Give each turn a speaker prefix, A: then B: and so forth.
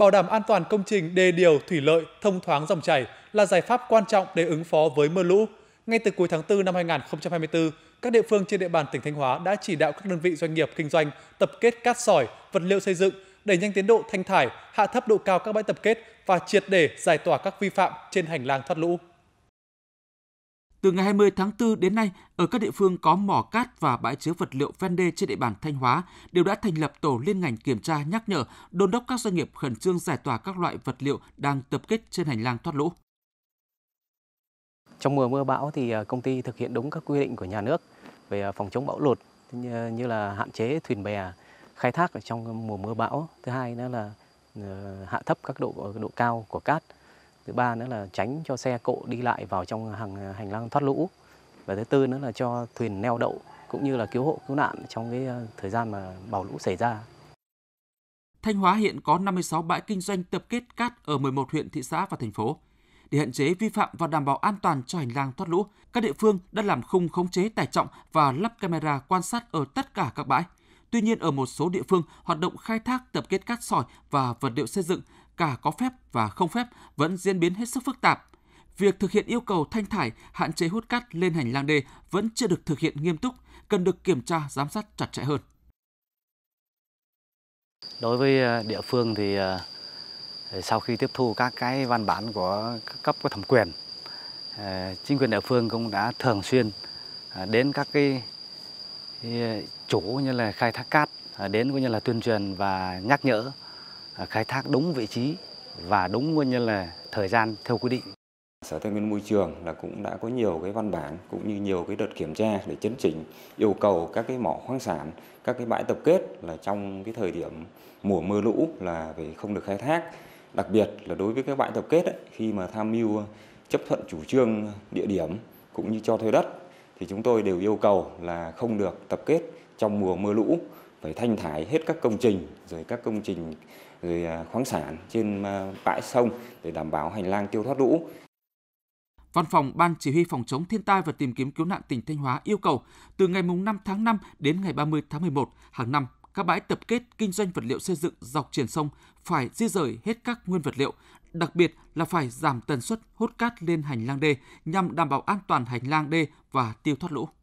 A: Bảo đảm an toàn công trình đê điều, thủy lợi, thông thoáng dòng chảy là giải pháp quan trọng để ứng phó với mưa lũ. Ngay từ cuối tháng 4 năm 2024, các địa phương trên địa bàn tỉnh Thanh Hóa đã chỉ đạo các đơn vị doanh nghiệp kinh doanh tập kết cát sỏi, vật liệu xây dựng, đẩy nhanh tiến độ thanh thải, hạ thấp độ cao các bãi tập kết và triệt để giải tỏa các vi phạm trên hành lang thoát lũ. Từ ngày 20 tháng 4 đến nay, ở các địa phương có mỏ cát và bãi chứa vật liệu ven đê trên địa bàn Thanh Hóa đều đã thành lập tổ liên ngành kiểm tra nhắc nhở, đôn đốc các doanh nghiệp khẩn trương giải tỏa các loại vật liệu đang tập kết trên hành lang thoát lũ.
B: Trong mùa mưa bão thì à, công ty thực hiện đúng các quy định của nhà nước về à, phòng chống bão lụt như là hạn chế thuyền bè khai thác ở trong mùa mưa bão. Thứ hai nữa là à, hạ thấp các độ độ cao của cát thứ ba nữa là tránh cho xe cộ đi lại vào trong hàng hành lang thoát lũ và thứ tư nữa là cho thuyền neo đậu cũng như là cứu hộ cứu nạn trong cái ờ, thời gian mà bão lũ xảy ra. Thanh Hóa hiện có 56
A: bãi kinh doanh tập kết cát ở 11 huyện, thị xã và thành phố. Để hạn chế vi phạm và đảm bảo an toàn cho hành lang thoát lũ, các địa phương đã làm khung khống chế tải trọng và lắp camera quan sát ở tất cả các bãi. Tuy nhiên, ở một số địa phương, hoạt động khai thác tập kết cát sỏi và vật liệu xây dựng cả có phép và không phép vẫn diễn biến hết sức phức tạp. Việc thực hiện yêu cầu thanh thải, hạn chế hút cát lên hành lang đê vẫn chưa được thực hiện nghiêm túc, cần được kiểm tra giám sát chặt chẽ hơn.
C: Đối với ờ, địa phương ờ, thì sau khi tiếp thu các cái văn bản của cấp có thẩm quyền, ờ, chính quyền địa phương cũng đã thường xuyên đến các cái chủ như là khai thác cát đến cũng như là tuyên truyền và nhắc nhở À, khai thác đúng vị trí và đúng nguyên nhân là thời gian theo quy định. Sở Tài nguyên Môi trường
D: là cũng đã có nhiều cái văn bản cũng như nhiều cái đợt kiểm tra để chấn chỉnh yêu cầu các cái mỏ khoáng sản, các cái bãi tập kết là trong cái thời điểm mùa mưa lũ là phải không được khai thác. Đặc biệt là đối với các bãi tập kết ấy, khi mà tham mưu chấp thuận chủ trương địa điểm cũng như cho thuê đất thì chúng tôi đều yêu cầu là không được tập kết trong mùa mưa lũ phải thanh thải hết các công trình rồi các công trình rồi à, khoáng sản trên à, bãi sông để đảm bảo hành lang tiêu thoát lũ.
A: Văn phòng Ban Chỉ huy Phòng chống thiên tai và tìm kiếm cứu nạn tỉnh Thanh Hóa yêu cầu từ ngày 5 tháng 5 đến ngày 30 tháng 11 hàng năm các bãi tập kết kinh doanh vật liệu xây dựng dọc triển sông phải di rời hết các nguyên vật liệu, đặc biệt là phải giảm tần suất hút cát lên hành lang đê nhằm đảm bảo an toàn hành lang đê và tiêu thoát lũ.